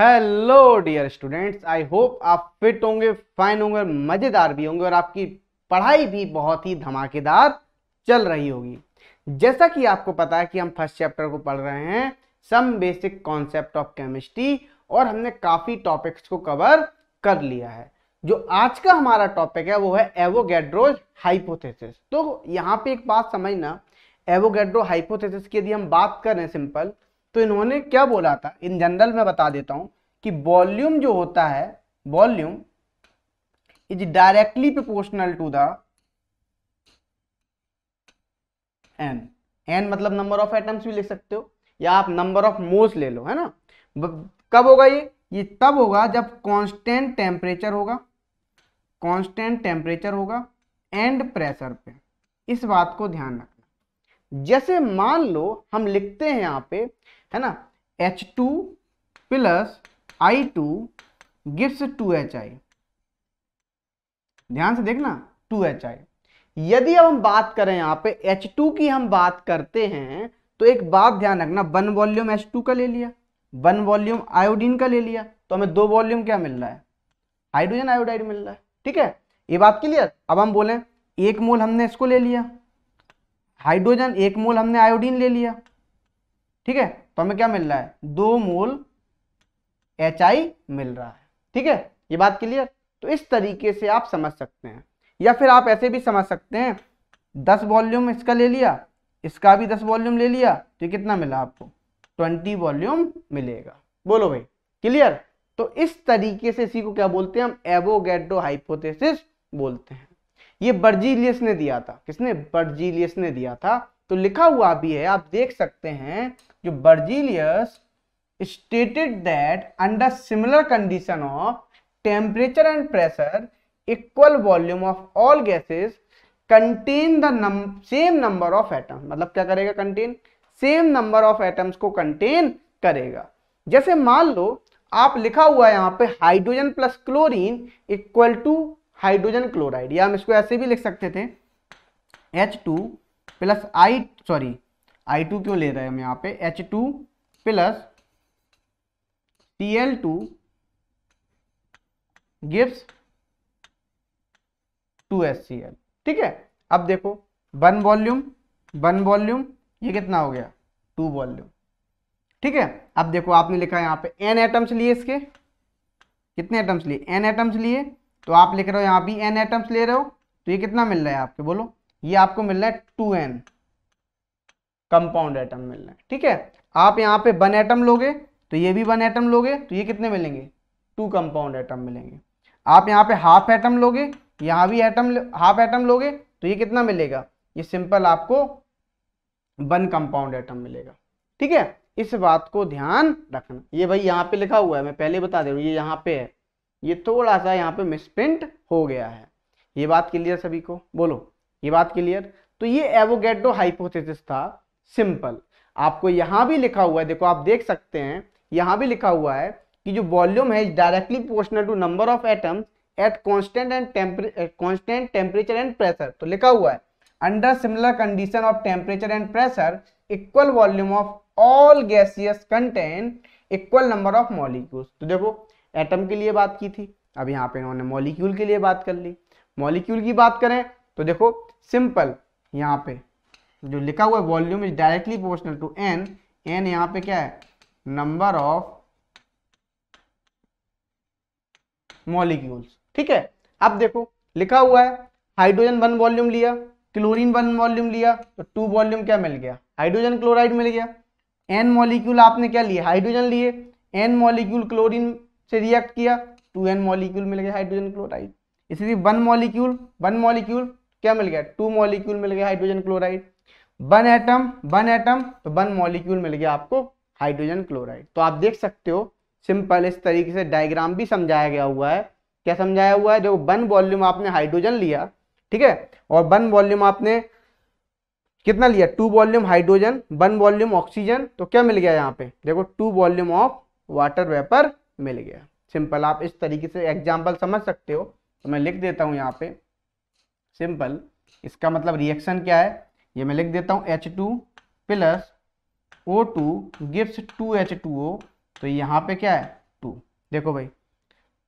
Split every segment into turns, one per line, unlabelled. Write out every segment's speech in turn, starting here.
hello dear students I hope आप fit होंगे fine होंगे मज़ेदार भी होंगे और आपकी पढ़ाई भी बहुत ही धमाकेदार चल रही होगी जैसा कि आपको पता है कि हम फर्स्ट चैप्टर को पढ़ रहे हैं some basic concept of chemistry और हमने काफ़ी टॉपिक्स को कवर कर लिया है जो आज का हमारा टॉपिक है वो है एवोगेड्रो हाइपोथेसिस तो यहाँ पे एक बात समझना एवोगेड्रो हाइपोथेसिस की यदि हम बात करें सिंपल तो इन्होंने क्या बोला था इन जनरल मैं बता देता हूं कि वॉल्यूम जो होता है volume is directly proportional to the N N मतलब नंबर ऑफ एटम्स भी ले सकते हो या आप नंबर ऑफ मोल्स ले लो है ना कब होगा ये ये तब होगा जब कांस्टेंट टेम्परेचर होगा कांस्टेंट टेम्परेचर होगा एंड प्रेशर पे इस बात को ध्यान रखना जैसे मान लो हम लिखते हैं यहाँ पे है ना H two plus I two gives two H I ध्यान से देखना टू एच आई यदि अब हम बात करें यहाँ पे एच टू की हम बात करते हैं तो एक बात ध्यान रखना वन वॉल्यूम एच टू का ले लिया वन वॉल्यूम आयोडीन का ले लिया तो हमें दो वॉल्यूम क्या मिल रहा है हाइड्रोजन आयोडाइड मिल रहा है ठीक है ये बात क्लियर अब हम बोले एक मोल हमने इसको ले लिया हाइड्रोजन एक मोल हमने आयोडीन ले लिया ठीक है तो हमें क्या मिल रहा है दो मोल एच आई मिल रहा है ठीक है ये बात क्लियर तो इस तरीके से आप समझ सकते हैं या फिर आप ऐसे भी समझ सकते हैं दस वॉल्यूम इसका ले लिया इसका भी दस वॉल्यूम ले लिया तो कितना मिला आपको ट्वेंटी वॉल्यूम मिलेगा बोलो भाई क्लियर तो इस तरीके से इसी को क्या बोलते हैं हम एवोगेडो हाइपोथेसिस बोलते हैं ये बर्जीलियस ने दिया था किसने बर्जीलियस ने दिया था तो लिखा हुआ भी है आप देख सकते हैं जो Berzelius stated that under similar condition of temperature and pressure equal volume of all gases contain the same number of atom मतलब क्या करेगा contain same number of atoms को कंटेन करेगा जैसे मान लो आप लिखा हुआ है यहां पे hydrogen plus chlorine equal to hydrogen chloride या हम इसको ऐसे भी लिख सकते थे H two plus I sorry I two क्यों ले रहे हैं हम यहाँ पे H two plus T L two gives two S C L ठीक है अब देखो वन वॉल्यूम वन वॉल्यूम ये कितना हो गया टू वॉल्यूम ठीक है अब देखो आपने लिखा है यहाँ पे एन एटम्स लिए इसके कितने एटम्स लिए एन एटम्स लिए तो आप लिख रहे हो यहाँ भी एन एटम्स ले रहे हो तो ये कितना मिल रहा है आपके बोलो ये आपको मिल रहा है टू एन कंपाउंड एटम मिल रहा है ठीक है आप यहाँ पे वन एटम लोगे तो ये भी वन एटम लोगे तो ये कितने मिलेंगे टू कंपाउंड एटम मिलेंगे आप यहाँ पे हाफ एटम लोगे यहाँ भी एटम हाफ एटम लोगे तो ये कितना मिलेगा ये सिंपल आपको वन कंपाउंड एटम मिलेगा ठीक है इस बात को ध्यान रखना ये भाई यहाँ पे लिखा हुआ है मैं पहले बता दे रहा हूँ ये यहाँ पे है ये थोड़ा सा यहाँ पे मिसप्रिंट हो गया है ये बात क्लियर सभी को बोलो ये बात क्लियर तो ये एवोगेडो हाइपोथेसिस था सिंपल आपको यहां भी लिखा हुआ है देखो आप देख सकते हैं यहां भी लिखा हुआ है कि जो वॉल्यूम है directly proportional to number of atoms at constant and constant temperature and pressure तो लिखा हुआ है under similar condition of temperature and pressure equal volume of all gaseous content equal number of molecules तो देखो atom के लिए बात की थी अब यहाँ पे इन्होंने मॉलिक्यूल के लिए बात कर ली मॉलिक्यूल की बात करें तो देखो सिंपल यहाँ पे जो लिखा हुआ है volume is directly proportional to N N यहाँ पे क्या है नंबर ऑफ मॉलिक्यूल्स ठीक है अब देखो लिखा हुआ है हाइड्रोजन वन वॉल्यूम लिया क्लोरीन वन वॉल्यूम लिया तो टू वॉल्यूम क्या मिल गया हाइड्रोजन क्लोराइड मिल गया एन मॉलिक्यूल आपने क्या लिए हाइड्रोजन लिए एन मॉलिक्यूल क्लोरीन से रिएक्ट किया टू एन मॉलिक्यूल मिल गया हाइड्रोजन क्लोराइड इसीलिए वन मॉलिक्यूल वन मॉलिक्यूल क्या मिल गया टू मॉलिक्यूल मिल गया hydrogen chloride one atom one atom तो वन मॉलिक्यूल मिल गया आपको हाइड्रोजन क्लोराइड तो आप देख सकते हो सिंपल इस तरीके से डायग्राम भी समझाया गया हुआ है क्या समझाया हुआ है जो वन वॉल्यूम आपने हाइड्रोजन लिया ठीक है और वन वॉल्यूम आपने कितना लिया two volume hydrogen one volume oxygen तो क्या मिल गया यहाँ पे देखो two volume of water vapour मिल गया सिंपल आप इस तरीके से एग्जाम्पल समझ सकते हो तो मैं लिख देता हूँ यहाँ पे सिंपल इसका मतलब रिएक्शन क्या है ये मैं लिख देता हूँ H two plus O two gives two H two O तो यहाँ पे क्या है टू देखो भाई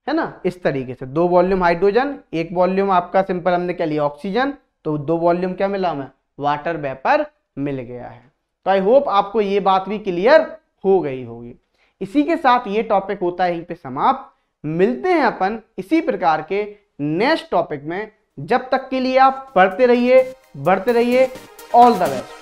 है ना इस तरीके से दो वॉल्यूम हाइड्रोजन एक वॉल्यूम आपका सिंपल हमने क्या लिया ऑक्सीजन तो दो वॉल्यूम क्या मिला हमें वाटर वेपर मिल गया है तो आई होप आपको ये बात भी क्लियर हो गई होगी इसी के साथ ये टॉपिक होता है यहीं पे समाप्त मिलते हैं अपन इसी प्रकार के नेक्स्ट टॉपिक में जब तक के लिए आप पढ़ते रहिए बढ़ते रहिए ऑल द बेस्ट